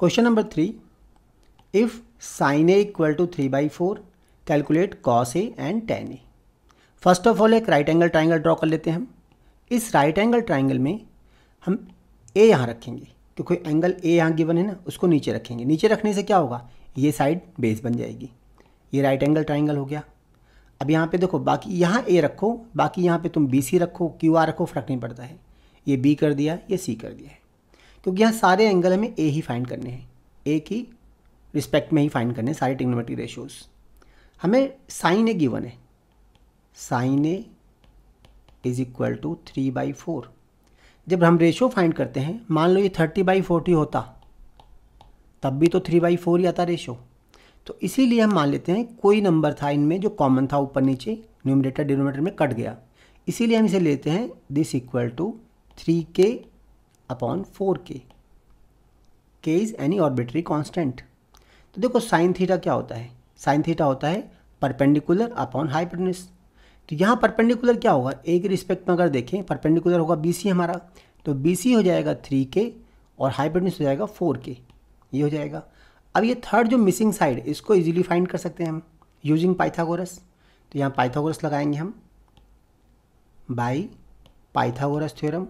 question number three if sine A equal to three by four calculate cos A and tan A first of all एक right angle triangle draw कर लेते हैं हम इस right angle triangle में हम ए यहाँ रखेंगे क्योंकि एंगल ए यहाँ गिवन है ना उसको नीचे रखेंगे नीचे रखने से क्या होगा ये साइड बेस बन जाएगी ये राइट एंगल ट्राइंगल हो गया अब यहाँ पे देखो बाकी यहाँ ए रखो बाकी यहाँ पे तुम बी सी रखो क्यू आर रखो फर्क नहीं पड़ता है ये बी कर दिया ये सी कर दिया है क्योंकि यहाँ सारे एंगल हमें ए ही फाइंड करने हैं ए की रिस्पेक्ट में ही फाइंड करने हैं सारे टिग्नोमेट्री रेशियोज हमें साइन ए गिवन है sine A is equal to three by four जब हम रेशो फाइंड करते हैं मान लो ये थर्टी बाई फोर्टी होता तब भी तो थ्री बाई फोर ही आता रेशो तो इसीलिए हम मान लेते हैं कोई नंबर था इनमें जो कॉमन था ऊपर नीचे न्यूमिनेटर डिनोमेटर में कट गया इसीलिए हम इसे लेते हैं this equal to three k upon four k k is any arbitrary constant तो देखो साइन थीटा क्या होता है साइन थीटा होता है परपेंडिकुलर अपॉन हाइपरनेस तो यहाँ परपेंडिकुलर क्या होगा ए के रिस्पेक्ट में अगर देखें परपेंडिकुलर होगा बी सी हमारा तो बी सी हो जाएगा थ्री के और हाइपरनेस हो जाएगा फोर के ये हो जाएगा अब ये थर्ड जो मिसिंग साइड इसको इजीली फाइंड कर सकते हैं हम यूजिंग पाइथागोरस तो यहाँ पाइथागोरस लगाएंगे हम by Pythagoras theorem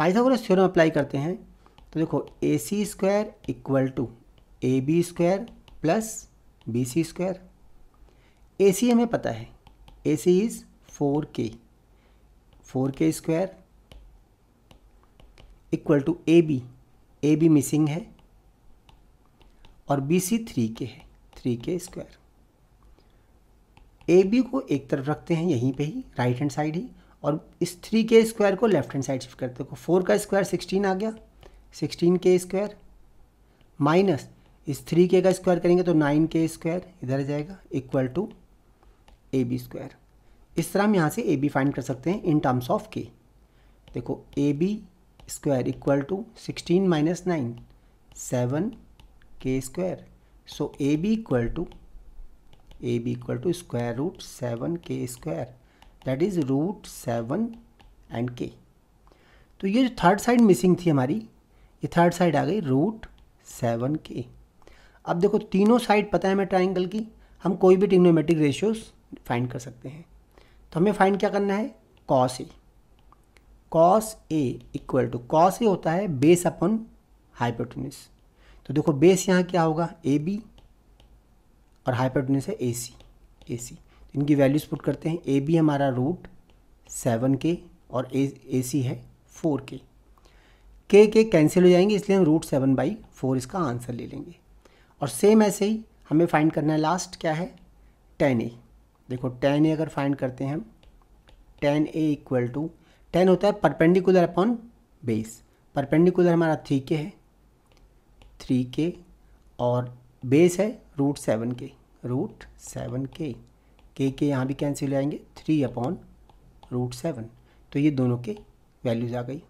Pythagoras theorem apply करते हैं तो देखो A C square equal to A B square plus B C square A C हमें पता है A C is four k four k square equal to A B A B missing है और B C three k है three के square A B को एक तरफ रखते हैं यहीं पे ही राइट हैंड साइड ही और इस थ्री के स्क्वायर को लेफ्ट हैंड साइड शिफ्ट करते देखो फोर का स्क्वायर सिक्सटीन आ गया सिक्सटीन के स्क्वायर माइनस इस थ्री के का स्क्वायर करेंगे तो नाइन के स्क्वायर इधर जाएगा equal to A B square इस तरह हम यहाँ से ए बी फाइंड कर सकते हैं इन टर्म्स ऑफ के देखो A B square equal to sixteen minus nine seven k square so A B equal to A B equal to square root seven k square that is root seven and k तो ये जो third side missing थी हमारी ये third side आ गई root seven के अब देखो तीनों साइड पता है हमें ट्राइंगल की हम कोई भी टिग्नोमेट्रिक रेशियोज फाइंड कर सकते हैं तो हमें फाइंड क्या करना है cos A cos A equal to cos A होता है बेस अपॉन हाइपोटनिस तो देखो बेस यहाँ क्या होगा ए बी और हाइपोटनिस है ए सी ए सी इनकी वैल्यूज़ पुट करते हैं ए बी हमारा रूट सेवन के और ए सी है फोर के के के कैंसिल हो जाएंगे इसलिए हम रूट सेवन बाई फोर इसका आंसर ले लेंगे और सेम ऐसे ही हमें फाइंड करना है लास्ट क्या है टेन ए देखो टेन ए अगर फाइंड करते हैं हम tan A equal to tan होता है परपेंडिकुलर अपॉन बेस परपेंडिकुलर हमारा थ्री के है थ्री के और बेस है root seven k root seven k k के यहाँ भी कैंसिल आएंगे जाएंगे थ्री अपॉन रूट सेवन तो ये दोनों के वैल्यूज़ आ गई